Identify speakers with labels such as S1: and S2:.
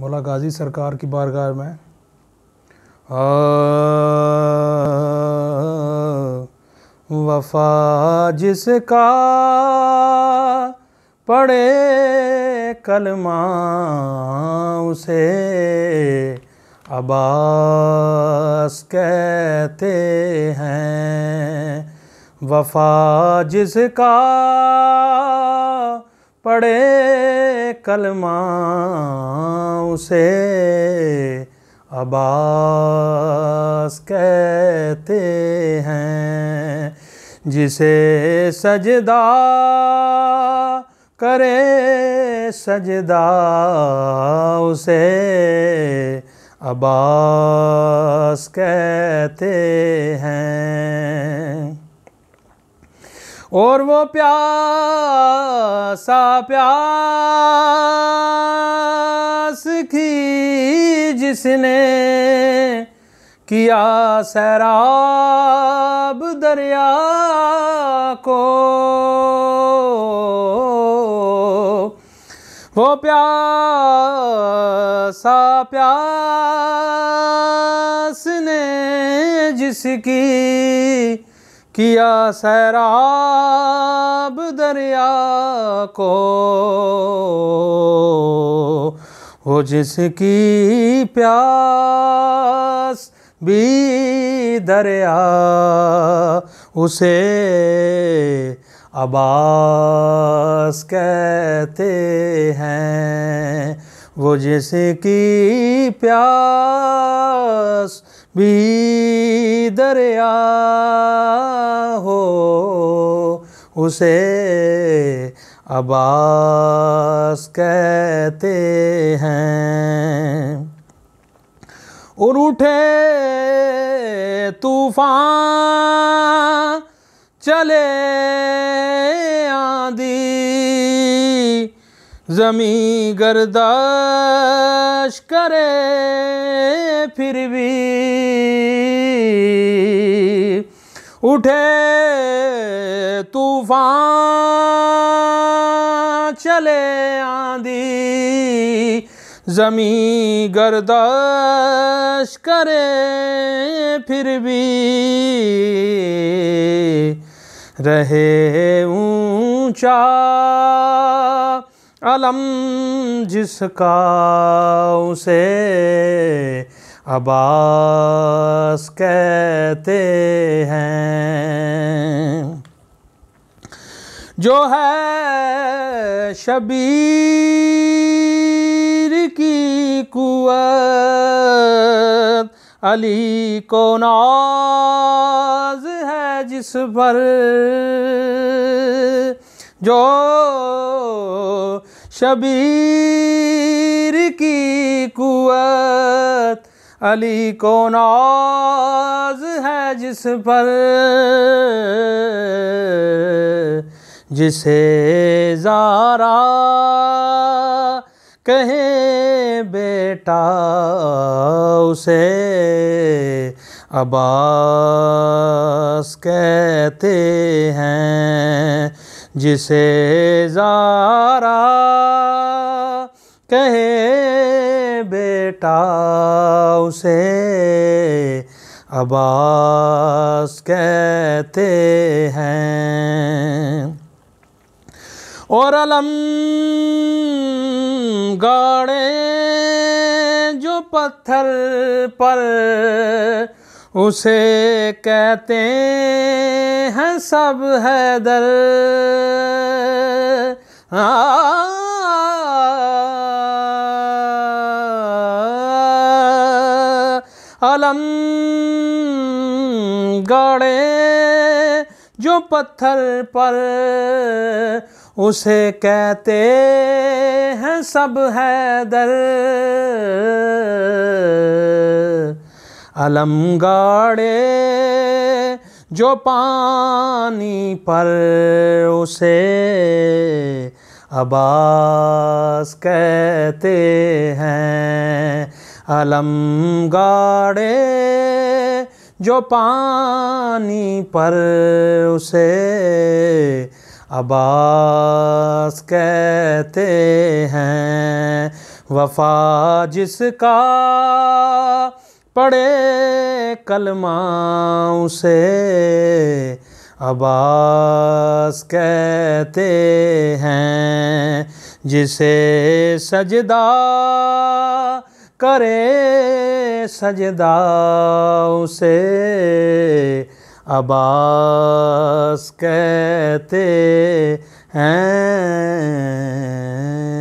S1: मौला गाजी सरकार की बारगाह में वफा जिसका पड़े कलमा उसे अबास कहते हैं वफा जिसका पढ़े कलमा उसे अबास कहते हैं जिसे सजदा करे सजदा उसे अबास कहते हैं और वो प्यासा प्यास की जिसने किया सैराब दरिया को वो प्यासा प्यास ने जिसकी किया सैराब दरिया को वो जिसकी प्यास भी दरिया उसे अबास कहते हैं वो जिसकी प्यास भी दरिया उसे अबास कहते हैं और उठे तूफान चले आंधी जमी गर्दाश करे फिर भी उठे तूफान चले आंधी जमी गर्दश करे फिर भी रहे ऊंचा अलम जिसका उसे अब्बास कहते हैं जो है शबीर की कुत अली को नाज है जिस पर जो शबीर की कुत अली को नाज है जिस पर जिसे जारा कहे बेटा उसे अबास कहते हैं जिसे जारा कहे बेटा उसे अबास कहते हैं और अलम गाड़े जो पत्थर पर उसे कहते हैं सब हैदर आ अलम गड़े जो पत्थर पर उसे कहते हैं सब है दर अलम गाड़े जो पानी पर उसे अबास कहते हैं अलम गाड़े जो पानी पर उसे अबास कहते हैं वफा जिसका पड़े कलमा उसे अबास कहते हैं जिसे सजदा करे सजदा से अबास कहते हैं